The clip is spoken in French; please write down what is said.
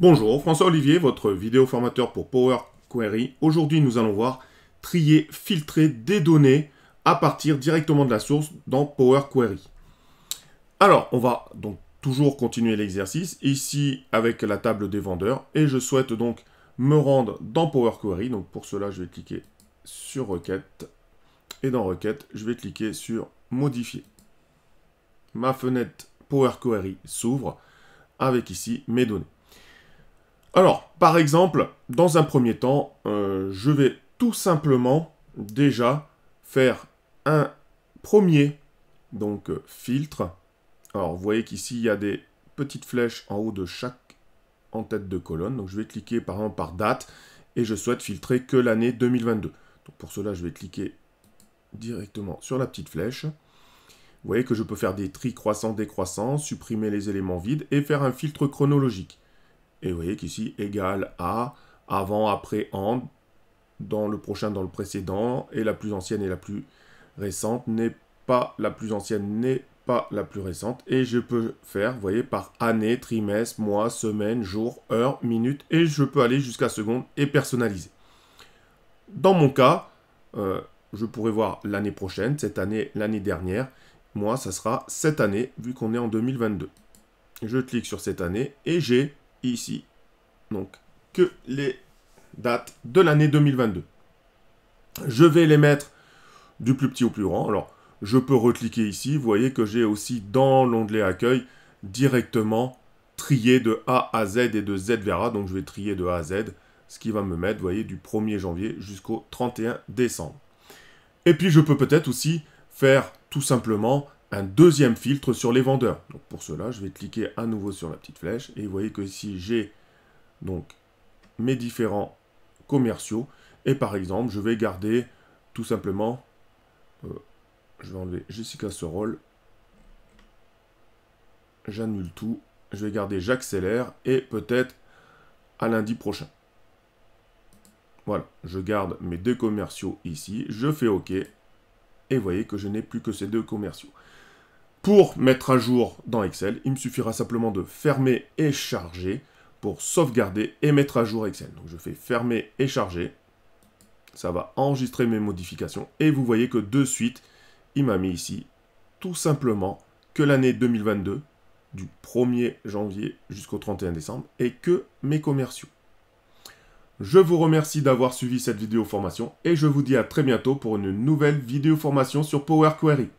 Bonjour, François Olivier, votre vidéo formateur pour Power Query. Aujourd'hui, nous allons voir trier, filtrer des données à partir directement de la source dans Power Query. Alors, on va donc toujours continuer l'exercice ici avec la table des vendeurs et je souhaite donc me rendre dans Power Query. Donc pour cela, je vais cliquer sur requête et dans requête, je vais cliquer sur modifier. Ma fenêtre Power Query s'ouvre avec ici mes données. Alors, par exemple, dans un premier temps, euh, je vais tout simplement déjà faire un premier donc euh, filtre. Alors, vous voyez qu'ici, il y a des petites flèches en haut de chaque en tête de colonne. Donc, je vais cliquer par exemple par date et je souhaite filtrer que l'année 2022. pour cela, je vais cliquer directement sur la petite flèche. Vous voyez que je peux faire des tris croissants, décroissants, supprimer les éléments vides et faire un filtre chronologique. Et vous voyez qu'ici, égal à, avant, après, en, dans le prochain, dans le précédent, et la plus ancienne et la plus récente n'est pas la plus ancienne, n'est pas la plus récente. Et je peux faire, vous voyez, par année, trimestre, mois, semaine, jour, heure, minute, et je peux aller jusqu'à seconde et personnaliser. Dans mon cas, euh, je pourrais voir l'année prochaine, cette année, l'année dernière. Moi, ça sera cette année, vu qu'on est en 2022. Je clique sur cette année et j'ai ici, donc, que les dates de l'année 2022. Je vais les mettre du plus petit au plus grand. Alors, je peux recliquer ici. Vous voyez que j'ai aussi dans l'onglet accueil directement trier de A à Z et de Z vers A. Donc, je vais trier de A à Z, ce qui va me mettre, voyez, du 1er janvier jusqu'au 31 décembre. Et puis, je peux peut-être aussi faire tout simplement un deuxième filtre sur les vendeurs. Donc pour cela, je vais cliquer à nouveau sur la petite flèche et vous voyez que si j'ai donc mes différents commerciaux et par exemple, je vais garder tout simplement euh, je vais enlever Jessica Sorol. J'annule tout. Je vais garder j'accélère et peut-être à lundi prochain. Voilà, je garde mes deux commerciaux ici, je fais OK et voyez que je n'ai plus que ces deux commerciaux. Pour mettre à jour dans Excel, il me suffira simplement de fermer et charger pour sauvegarder et mettre à jour Excel. Donc je fais fermer et charger. Ça va enregistrer mes modifications. Et vous voyez que de suite, il m'a mis ici tout simplement que l'année 2022, du 1er janvier jusqu'au 31 décembre, et que mes commerciaux. Je vous remercie d'avoir suivi cette vidéo formation et je vous dis à très bientôt pour une nouvelle vidéo formation sur Power Query.